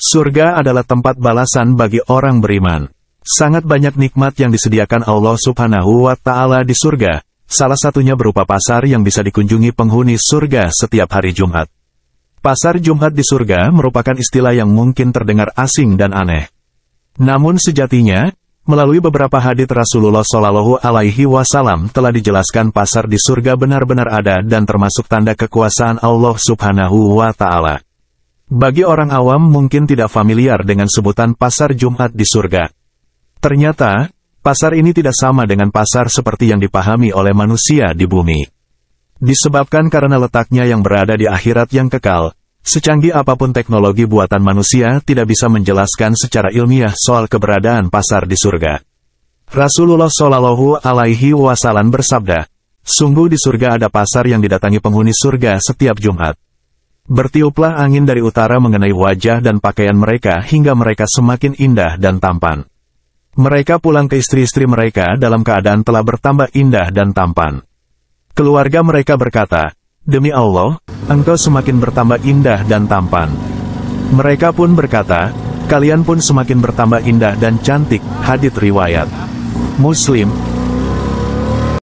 Surga adalah tempat balasan bagi orang beriman. Sangat banyak nikmat yang disediakan Allah Subhanahu wa Ta'ala di surga, salah satunya berupa pasar yang bisa dikunjungi penghuni surga setiap hari Jumat. Pasar Jumat di surga merupakan istilah yang mungkin terdengar asing dan aneh. Namun sejatinya, melalui beberapa hadis Rasulullah Shallallahu Alaihi Wasallam telah dijelaskan pasar di surga benar-benar ada dan termasuk tanda kekuasaan Allah Subhanahu wa Ta'ala. Bagi orang awam mungkin tidak familiar dengan sebutan pasar Jumat di surga. Ternyata, pasar ini tidak sama dengan pasar seperti yang dipahami oleh manusia di bumi. Disebabkan karena letaknya yang berada di akhirat yang kekal, secanggih apapun teknologi buatan manusia tidak bisa menjelaskan secara ilmiah soal keberadaan pasar di surga. Rasulullah Shallallahu Alaihi Wasallam bersabda, Sungguh di surga ada pasar yang didatangi penghuni surga setiap Jumat. Bertiuplah angin dari utara mengenai wajah dan pakaian mereka hingga mereka semakin indah dan tampan. Mereka pulang ke istri-istri mereka dalam keadaan telah bertambah indah dan tampan. Keluarga mereka berkata, Demi Allah, engkau semakin bertambah indah dan tampan. Mereka pun berkata, kalian pun semakin bertambah indah dan cantik, hadith riwayat. Muslim,